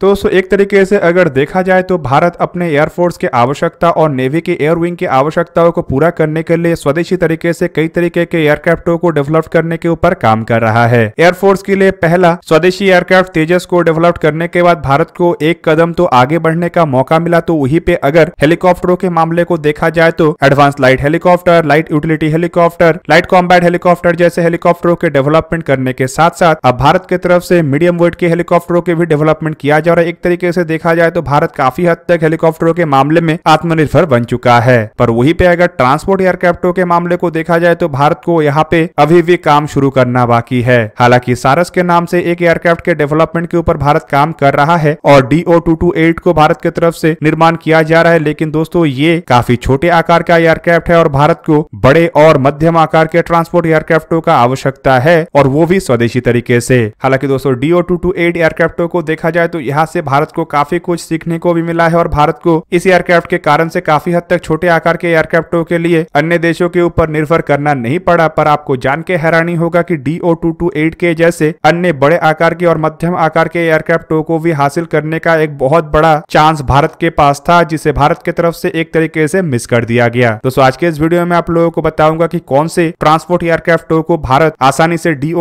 तो सो एक तरीके से अगर देखा जाए तो भारत अपने एयरफोर्स के आवश्यकता और नेवी के एयर विंग की आवश्यकताओं को पूरा करने के लिए स्वदेशी तरीके से कई तरीके के एयरक्राफ्टों को डेवलप करने के ऊपर काम कर रहा है एयरफोर्स के लिए पहला स्वदेशी एयरक्राफ्ट तेजस को डेवलप करने के बाद भारत को एक कदम तो आगे बढ़ने का मौका मिला तो वही पे अगर हेलीकॉप्टरों के मामले को देखा जाए तो advance light helicopter light utility helicopter light combat helicopter जैसे हेलीकॉप्टरों के डेवलपमेंट करने के साथ साथ अब भारत की तरफ से मीडियम वेट के हेलीकॉप्टरों के भी डेवलपमेंट किया जा रहा है एक तरीके से देखा जाए तो भारत काफी हद तक हेलीकॉप्टरों के मामले में आत्मनिर्भर बन चुका है पर वही पे अगर ट्रांसपोर्ट एयरक्राफ्टों के मामले को देखा जाए तो भारत को यहाँ पे अभी भी काम शुरू करना बाकी है हालांकि सारस के नाम से एक एयरक्राफ्ट के डेवलपमेंट के ऊपर भारत काम कर रहा है और डी को भारत की तरफ से निर्माण किया जा रहा है लेकिन दोस्तों ये काफी छोटे आकार का एयरक्राफ्ट है और भारत को बड़े और मध्यम आकार के ट्रांसपोर्ट एयरक्राफ्टों का आवश्यकता है और वो भी स्वदेशी तरीके से हालांकि दोस्तों डी एयरक्राफ्टों को देखा जाए तो यह यहाँ से भारत को काफी कुछ सीखने को भी मिला है और भारत को इस एयरक्राफ्ट के कारण से काफी हद तक छोटे आकार के एयरक्राफ्टों के लिए अन्य देशों के ऊपर निर्भर करना नहीं पड़ा पर आपको जान के हैरानी होगा की डी के जैसे अन्य बड़े आकार के और मध्यम आकार के एयरक्राफ्टों को भी हासिल करने का एक बहुत बड़ा चांस भारत के पास था जिसे भारत की तरफ से एक तरीके से मिस कर दिया गया दोस्तों आज के इस वीडियो में आप लोगों को बताऊंगा कि कौन से ट्रांसपोर्ट एयरक्राफ्टों को भारत आसानी से डी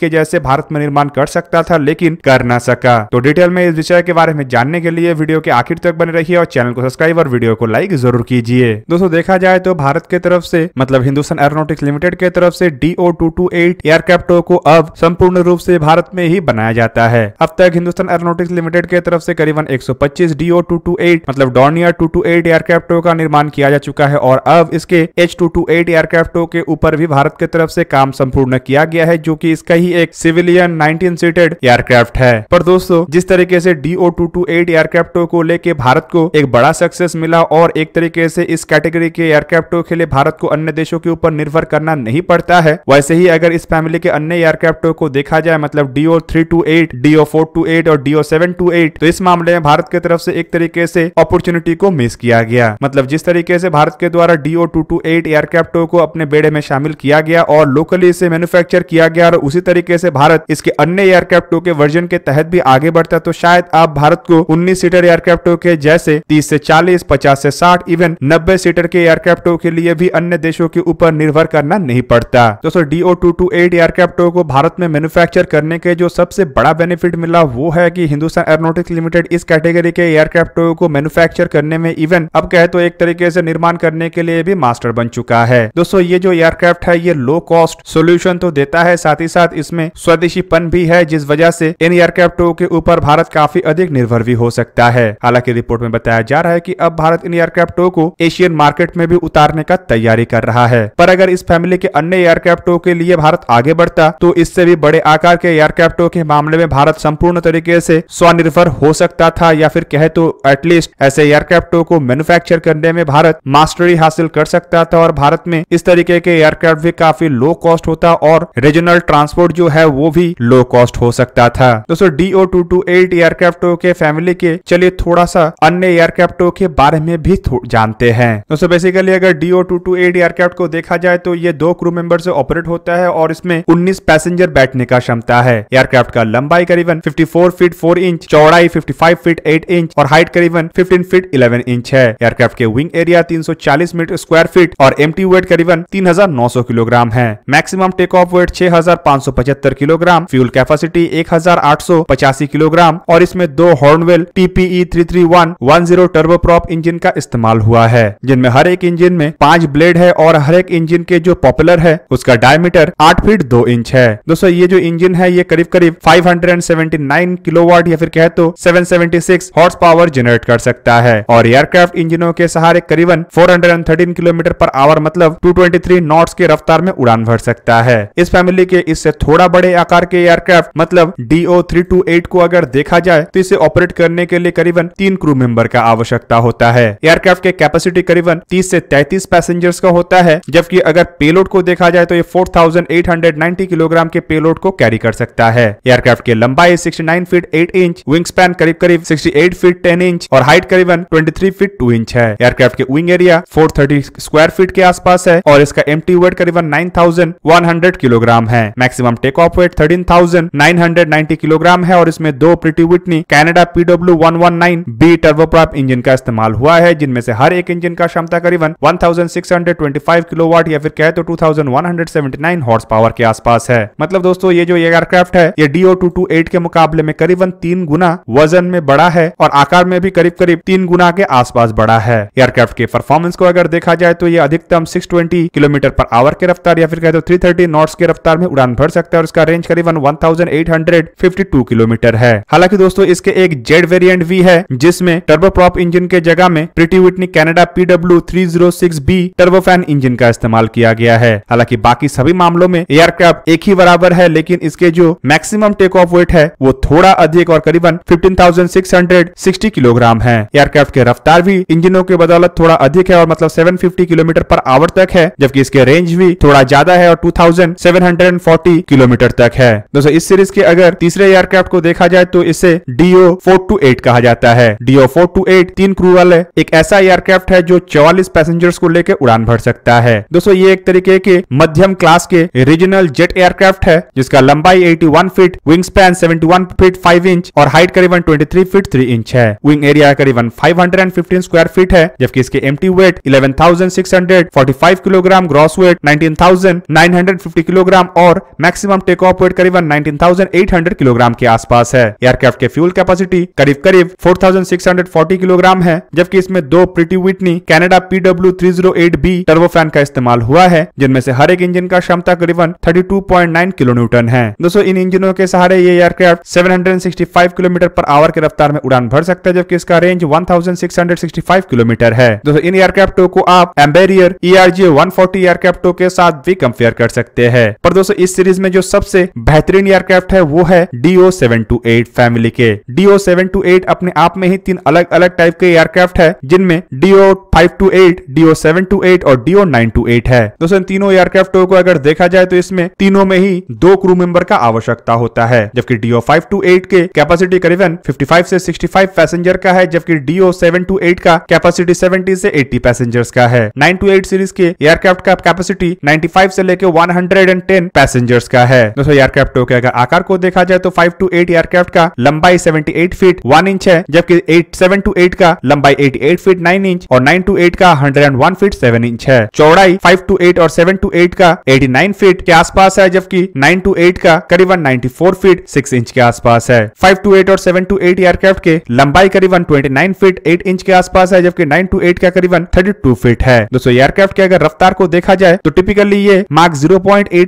के जैसे भारत में निर्माण कर सकता था लेकिन कर ना सका तो डिटेल में में इस विषय के बारे में जानने के लिए वीडियो के आखिर तक बने रहिए और चैनल को सब्सक्राइब और वीडियो को लाइक जरूर कीजिए दोस्तों देखा जाए तो भारत के तरफ से मतलब हिंदुस्तान एरोनोटिक्स लिमिटेड के तरफ से डीओ टू टू एट एयरक्राफ्टों को अब संपूर्ण रूप से भारत में ही बनाया जाता है अब तक हिंदुस्तान एरोनोटिक्स लिमिटेड के तरफ से करीबन 125 डीओ टू टू एट मतलब डॉनियर टू टू एट एयरक्राफ्टों का निर्माण किया जा चुका है और अब इसके एच टू टू एट एयरक्राफ्टों के ऊपर भी भारत के तरफ से काम संपूर्ण किया गया है जो की इसका ही एक सिविलियन नाइनटीन सीटेड एयरक्राफ्ट है पर दोस्तों जिस तरीके तरीके से D O two two eight एयरक्राफ्टों को लेके भारत को एक बड़ा सक्सेस मिला और एक तरीके से इस कैटेगरी के एयरक्राफ्टों के लिए भारत को अन्य देशों के ऊपर निर्भर करना नहीं पड़ता है वैसे ही अगर इस फैमिली के अन्य एयरक्राफ्टों को देखा जाए मतलब DO three two eight DO four two eight और डीओ सेवन टू एट तो इस मामले में भारत की तरफ से एक तरीके से अपॉर्चुनिटी को मिस किया गया मतलब जिस तरीके से भारत के द्वारा डीओ टू टू एट एयरक्राफ्टों को अपने बेड़े में शामिल किया गया और लोकली इसे मैन्युफैक्चर किया गया और उसी तरीके से भारत इसके अन्य एयरक्राफ्टों के वर्जन के तहत भी आगे बढ़ता तो शायद आप भारत को 19 सीटर एयरक्राफ्टों के जैसे 30 से 40, 50 से 60 इवन 90 सीटर के एयरक्राफ्टों के लिए भी अन्य देशों के ऊपर निर्भर करना नहीं पड़ता दोस्तों डीओ टू टू एट एयरक्राफ्टों को भारत में मैन्युफैक्चर करने के जो सबसे बड़ा बेनिफिट मिला वो है की हिंदुस्तान एयरोनोटिक्स लिमिटेड इस कैटेगरी के एयरक्राफ्टों को मैन्युफैक्चर करने में इवन अब कहे तो एक तरीके से निर्माण करने के लिए भी मास्टर बन चुका है दोस्तों ये जो एयरक्राफ्ट है ये लो कॉस्ट सोल्यूशन तो देता है साथ ही साथ इसमें स्वदेशीपन भी है जिस वजह से इन एयरक्राफ्टों के ऊपर भारत काफी अधिक निर्भर भी हो सकता है हालांकि रिपोर्ट में बताया जा रहा है की अब भारत इन एयरक्राफ्टों को एशियन मार्केट में भी उतारने का तैयारी कर रहा है पर अगर इस फैमिली के अन्य एयरक्राफ्टों के लिए भारत आगे बढ़ता तो इससे भी बड़े आकार के एयरक्राफ्टों के मामले में भारत संपूर्ण तरीके से स्वनिर्भर हो सकता था या फिर कहे तो एटलीस्ट ऐसे एयरक्राफ्टों को मैन्युफैक्चर करने में भारत मास्टरी हासिल कर सकता था और भारत में इस तरीके के एयरक्राफ्ट भी काफी लो कॉस्ट होता और रीजनल ट्रांसपोर्ट जो है वो भी लो कॉस्ट हो सकता था दोस्तों D O two two eight एयरक्राफ्टों के फैमिली के चलिए थोड़ा सा अन्य एयरक्राफ्टों के बारे में भी जानते हैं दोस्तों बेसिकली अगर DO two two eight aircraft को देखा जाए तो ये दो क्रू मेंबर से ऑपरेट होता है और इसमें उन्नीस पैसेंजर बैठने का क्षमता है एयरक्राफ्ट का लंबाई करीबन fifty four feet four inch चौड़ाई fifty five feet eight inch और हाइट करीबन फिफ्टीन फीट इलेवन इंच है एयरक्राफ्ट के विंग एरिया तीन सौ चालीस मीटर स्क्वायर फीट और एम वेट करीबन तीन हजार नौ सौ किलोग्राम है मैक्सिमम टेक ऑफ वेट छह हजार पाँच सौ पचहत्तर किलोग्राम फ्यूल कैपेसिटी एक हजार आठ सौ पचासी किलोग्राम और इसमें दो Honeywell TPE three three one one zero turboprop engine का इस्तेमाल हुआ है जिनमें हर एक इंजिन में पांच ब्लेड है और हर एक इंजिन के जो पॉपुलर है उसका डायमीटर आठ फीट दो इंच है दोस्तों ये जो इंजिन है ये करीब करीब फाइव किलोवाट या फिर कहे तो सेवन हॉर्स पावर जनरेट कर सकता है और एयरक्राफ्ट इंजिनों के सहारे करीबन फोर किलोमीटर पर आवर मतलब टू ट्वेंटी की रफ्तार में उड़ान भर सकता है इस फैमिली के इससे थोड़ा बड़े आकार के एयरक्राफ्ट मतलब डी को अगर देखा देखा जाए तो इसे ऑपरेट करने के लिए करीबन तीन क्रू मेंबर का आवश्यकता होता है एयरक्राफ्ट के कैपेसिटी करीबन 30 से 33 पैसेंजर्स का होता है जबकि अगर पेलोड को देखा जाए तो ये 4,890 किलोग्राम के पेलोड को कैरी कर सकता है एयरक्राफ्ट की लंबाई 69 फीट 8 इंच विंग स्पैन करीब करीब 68 फीट 10 इंच और हाइट करीबन 23 फीट 2 इंच है एयरक्राफ्ट के विंग एरिया 430 स्क्वायर फीट के आसपास है और इसका एम वेट करीबन नाइन किलोग्राम है maximum take off weight thirteen kilogram है और इसमें दो Whitney Canada PW one one nine B turboprop engine का इस्तेमाल हुआ है जिनमें से हर एक इंजन का क्षमता करीबन फाइव किलोवाट या फिर कहे तो नाइन हॉर्स पावर के आसपास है मतलब दोस्तों ये जो एयरक्राफ्ट है ये डीओ टू के मुकाबले में करीबन तीन गुना वजन में बड़ा है और आकार में भी करीब करीब तीन गुना के आसपास बड़ा है एयरक्राफ्ट के परफॉर्मेंस को अगर देखा जाए तो ये अधिकतम सिक्स ट्वेंटी किलोमीटर पर आवर के रफ्तार या फिर कहे तो थर्टी नॉट्स के रफ्तार में उड़ान भर सकता है और इसका रेंज करीबन one thousand eight hundred fifty two kilometer है हालांकि हालांकि दोस्तों इसके एक जेड वेरिएंट भी है जिसमें टर्बोप्रॉप इंजन के जगह में Pratt Whitney Canada PW three zero six B turbofan engine का इस्तेमाल किया गया है हालांकि बाकी सभी मामलों में एयरक्राफ्ट एक ही बराबर है लेकिन इसके जो मैक्सिमम टेक ऑफ वेट है वो थोड़ा अधिक और करीबन फिफ्टीन किलोग्राम है एयरक्राफ्ट के रफ्तार भी इंजनों के बदौलत थोड़ा अधिक है और मतलब सेवन किलोमीटर पर आवर तक है जबकि इसके रेंज भी थोड़ा ज्यादा है और टू किलोमीटर तक है दोस्तों इस सीरीज के अगर तीसरे एयरक्राफ्ट को देखा जाए तो इस जिसे डीओ फोर टू एट कहा जाता है डीओ फोर टू एट तीन क्रू वाले एक ऐसा एयरक्राफ्ट है जो चौवालीस पैसेंजर्स को लेकर उड़ान भर सकता है दोस्तों ये एक तरीके के मध्यम क्लास के रीजनल जेट एयरक्राफ्ट है जिसका लंबाई 81 feet wing span 71 feet five inch और हाइट करीबन थ्री फीट थ्री इंच है विंग एरिया करीबन 515 स्क्वायर फीट है जबकि इसके empty weight five kilogram gross weight fifty kilogram और मैक्सिमम टेक ऑफ वेट करीबन हंड्रेड किलोग्राम के आसपास है एयरक्राफ्ट एयरक्राफ्ट के फ्यूल कैपेसिटी करीब करीब 4640 किलोग्राम है जबकि इसमें दो Pratt Whitney Canada PW three zero eight B turbofan का इस्तेमाल हुआ है जिनमें से हर एक इंजन का क्षमता करीबन 32.9 किलो न्यूटन है दोस्तों इन इंजनों के सहारे ये एयरक्राफ्ट 765 किलोमीटर पर आवर की रफ्तार में उड़ान भर सकता है जबकि इसका रेंज 1665 किलोमीटर है दोस्तों इन एयरक्राफ्टो को आप Embraer E R J one forty एयरक्राफ्टो के साथ भी कंपेयर कर सकते हैं पर दोस्तों इस सीरीज में जो सबसे बेहतरीन एयरक्राफ्ट है वो है D O seven two eight family family के डीओ सेवन टू एट अपने आप में ही तीन अलग अलग टाइप के एयरक्राफ्ट है जिनमें DO five two eight DO seven two eight और डीओ नाइन टू एट है दोस्तों तीनों एयरक्राफ्टों को अगर देखा जाए तो इसमें तीनों में ही दो क्रू मेंबर का आवश्यकता होता है जबकि डीओ फाइव टू एट के कैपेसिटी करीबन फिफ्टी फाइव से सिक्सटी फाइव पैसेंजर का है जबकि डीओ सेवन टू एट का कैपेसिटी सेवेंटी से एट्टी पैसेंजर्स का है नाइन टू एट सीरीज के एयरक्राफ्ट का कैपेसिटी नाइन्टी फाइव से लेकर one hundred and ten passengers का है दोस्तों एयरक्राफ्टों के अगर आकार को देखा जाए तो फाइव टू एट एयरक्राफ्ट का लंबाई 78 फीट 1 इंच है जबकि टू 8 का लंबाई 88 फीट 9 इंच और टू 8 का 101 फीट 7 इंच है चौड़ाई टू 8 और टू 8 का 89 फीट के आसपास है जबकि टू 8 का करीबन 94 फीट 6 इंच के आसपास है टू 8 और टू 8 एयरक्राफ्ट के लंबाई करीबन 29 फीट 8 इंच के आसपास है जबकि टू एट का करीबन 32 फीट है दोस्तों एयरक्राफ्ट के अगर रफ्तार को देखा जाए तो टिपिकली ये मार्क जीरो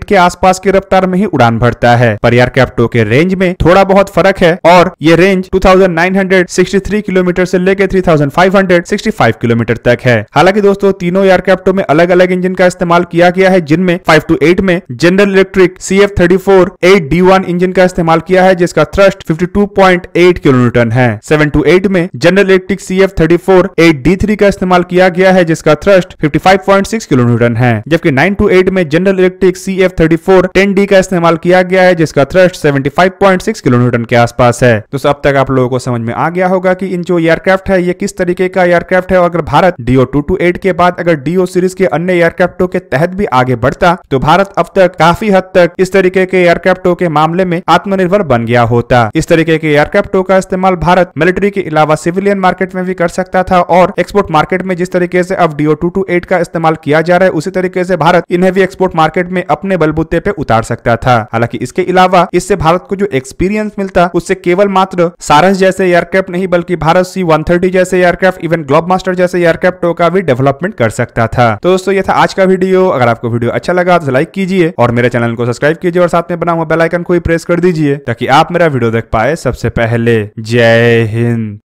के आसपास की रफ्तार में ही उड़ान भरता है पर एयरक्राफ्टों के रेंज में थोड़ा बहुत फर्क है और ये रेंज 2963 किलोमीटर से लेकर 3565 किलोमीटर तक है हालांकि दोस्तों तीनों एयरक्राफ्टों में अलग अलग इंजन का इस्तेमाल किया गया है जिनमें टू एट में general electric C F thirty four engine का इस्तेमाल किया है जिसका थ्रस्ट 52.8 किलोन्यूटन है सेवन टू एट में general electric C F thirty four का इस्तेमाल किया गया है जिसका थ्रस्ट 55.6 किलोन्यूटन है जबकि नाइन टू एट में general electric C F thirty four का इस्तेमाल किया गया है जिसका थ्रस्ट 75.6 किलोमीटर के आसपास पास है तो अब तक आप लोगों को समझ में आ गया होगा की इन जो एयरक्राफ्ट है ये किस तरीके का एयरक्राफ्ट है और अगर Bharat DO two two eight के बाद अगर डीओ सीरीज के अन्य एयरक्राफ्टों के तहत भी आगे बढ़ता तो भारत अब तक काफी हद तक इस तरीके के एयरक्राफ्टों के मामले में आत्मनिर्भर बन गया होता इस तरीके के एयरक्राफ्टों का इस्तेमाल भारत मिलिट्री के अलावा सिविलियन मार्केट में भी कर सकता था और एक्सपोर्ट मार्केट में जिस तरीके से अब डीओ टू टू एट का इस्तेमाल किया जा रहा है उसी तरीके से भारत इन्हें भी एक्सपोर्ट मार्केट में अपने बलबूते पे उतार सकता था हालांकि इसके अलावा इससे भारत को जो एक्सपीरियंस मिलता उससे केवल मात्र सारस जैसे एयरक्राफ्ट नहीं बल्कि भारत सी वन जैसे एयरक्राफ्ट इवन ग्लोब मास्टर जैसे एयरक्राफ्टों का भी डेवलपमेंट कर सकता था तो दोस्तों ये था आज का वीडियो अगर आपको वीडियो अच्छा लगा तो लाइक कीजिए और मेरे चैनल को सब्सक्राइब कीजिए और साथ में बना हुआ बेलाइकन को ही प्रेस कर दीजिए ताकि आप मेरा वीडियो देख पाए सबसे पहले जय हिंद